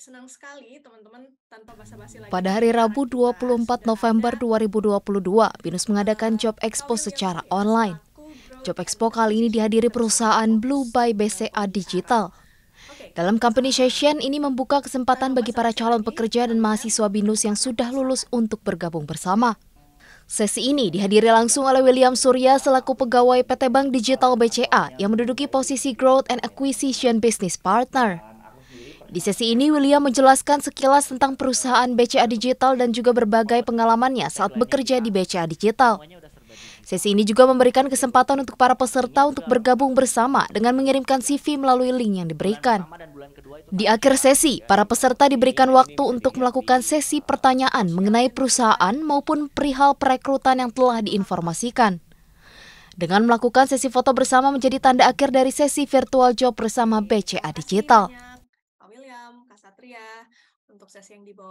Senang sekali teman-teman tanpa basa-basi lagi. Pada hari Rabu 24 November 2022, BINUS mengadakan job expo secara online. Job expo kali ini dihadiri perusahaan Blue by BCA Digital. Dalam company session ini membuka kesempatan bagi para calon pekerja dan mahasiswa BINUS yang sudah lulus untuk bergabung bersama. Sesi ini dihadiri langsung oleh William Surya selaku pegawai PT Bank Digital BCA yang menduduki posisi Growth and Acquisition Business Partner. Di sesi ini, William menjelaskan sekilas tentang perusahaan BCA Digital dan juga berbagai pengalamannya saat bekerja di BCA Digital. Sesi ini juga memberikan kesempatan untuk para peserta untuk bergabung bersama dengan mengirimkan CV melalui link yang diberikan. Di akhir sesi, para peserta diberikan waktu untuk melakukan sesi pertanyaan mengenai perusahaan maupun perihal perekrutan yang telah diinformasikan. Dengan melakukan sesi foto bersama menjadi tanda akhir dari sesi virtual job bersama BCA Digital. Satria, untuk sesi yang dibawa